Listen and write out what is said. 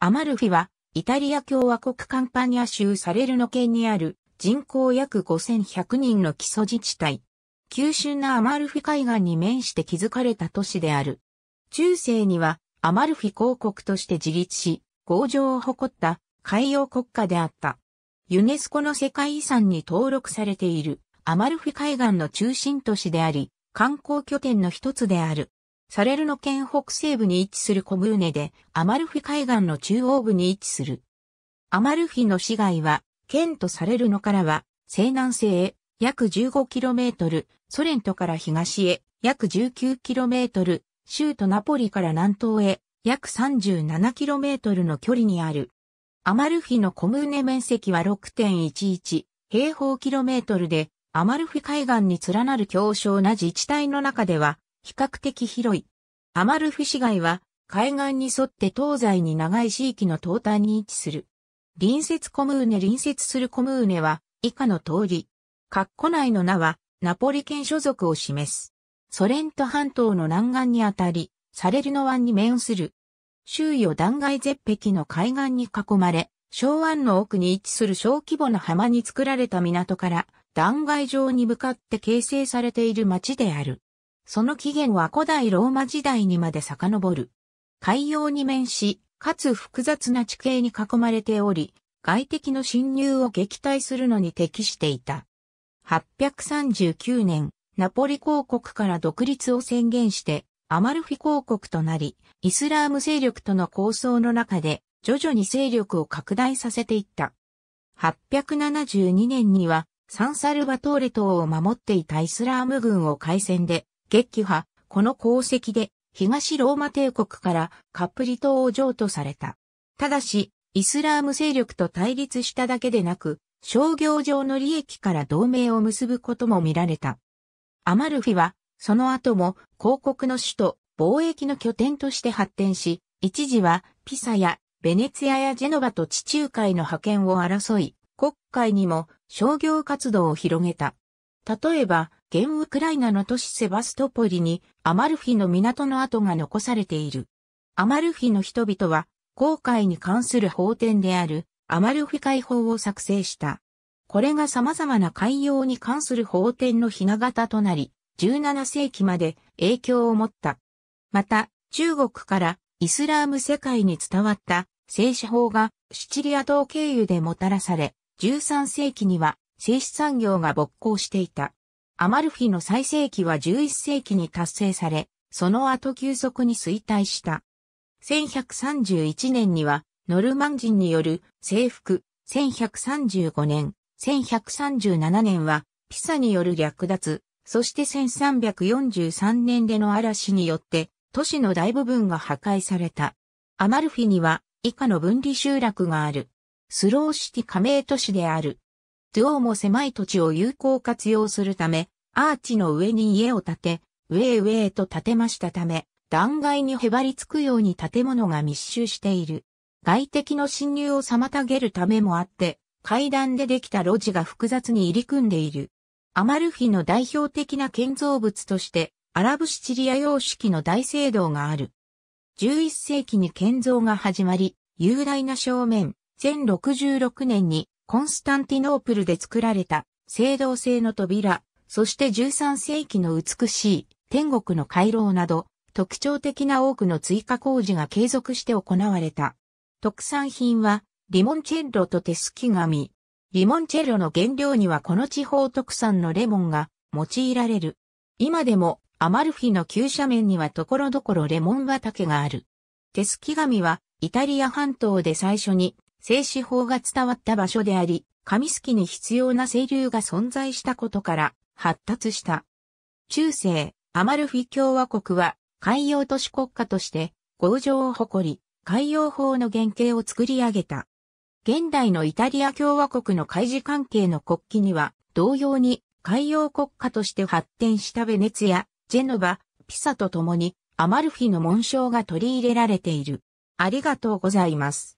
アマルフィは、イタリア共和国カンパニア州サレルノ県にある人口約5100人の基礎自治体。急峻なアマルフィ海岸に面して築かれた都市である。中世にはアマルフィ公国として自立し、豪情を誇った海洋国家であった。ユネスコの世界遺産に登録されているアマルフィ海岸の中心都市であり、観光拠点の一つである。サレルの県北西部に位置するコムーネで、アマルフィ海岸の中央部に位置する。アマルフィの市街は、県とサレルノからは、西南西へ約 15km、ソレントから東へ約 19km、州都ナポリから南東へ約 37km の距離にある。アマルフィのコムーネ面積は6.11平方キロメートルで、アマルフィ海岸に連なる強小な自治体の中では比較的広い。アマルフ市街は海岸に沿って東西に長い地域の東端に位置する。隣接コムーネ隣接するコムーネは以下の通り。カッコ内の名はナポリ県所属を示す。ソレント半島の南岸にあたり、サレルノ湾に面する。周囲を断崖絶壁の海岸に囲まれ、小湾の奥に位置する小規模な浜に作られた港から断崖上に向かって形成されている町である。その起源は古代ローマ時代にまで遡る。海洋に面し、かつ複雑な地形に囲まれており、外敵の侵入を撃退するのに適していた。839年、ナポリ公国から独立を宣言して、アマルフィ公国となり、イスラーム勢力との構想の中で、徐々に勢力を拡大させていった。872年には、サンサルバトーレ島を守っていたイスラーム軍を海戦で撃破、この功績で東ローマ帝国からカプリ島を譲渡された。ただし、イスラーム勢力と対立しただけでなく、商業上の利益から同盟を結ぶことも見られた。アマルフィは、その後も広告の首都、貿易の拠点として発展し、一時はピサやベネツィアやジェノバと地中海の覇権を争い、国会にも商業活動を広げた。例えば、現ウクライナの都市セバストポリにアマルフィの港の跡が残されている。アマルフィの人々は、航海に関する法典であるアマルフィ解放を作成した。これが様々な海洋に関する法典のひな形となり、17世紀まで影響を持った。また、中国からイスラーム世界に伝わった聖書法がシチリア島経由でもたらされ、13世紀には聖死産業が勃興していた。アマルフィの最盛期は11世紀に達成され、その後急速に衰退した。1131年には、ノルマン人による征服、1135年、1137年は、ピサによる略奪、そして1343年での嵐によって、都市の大部分が破壊された。アマルフィには、以下の分離集落がある。スローシティ加盟都市である。ドゥオーも狭い土地を有効活用するため、アーチの上に家を建て、ウェイウェイと建てましたため、断崖にへばりつくように建物が密集している。外敵の侵入を妨げるためもあって、階段でできた路地が複雑に入り組んでいる。アマルフィの代表的な建造物として、アラブシチリア様式の大聖堂がある。11世紀に建造が始まり、雄大な正面、1066年にコンスタンティノープルで作られた青銅製の扉、そして13世紀の美しい天国の回廊など特徴的な多くの追加工事が継続して行われた。特産品はリモンチェッロと手すき紙。リモンチェッロの原料にはこの地方特産のレモンが用いられる。今でもアマルフィの急斜面にはところどころレモン畑がある。手すき紙はイタリア半島で最初に静止法が伝わった場所であり、紙すきに必要な清流が存在したことから発達した。中世、アマルフィ共和国は海洋都市国家として合情を誇り、海洋法の原型を作り上げた。現代のイタリア共和国の海事関係の国旗には、同様に海洋国家として発展したベネツヤ、ジェノバ、ピサと共にアマルフィの紋章が取り入れられている。ありがとうございます。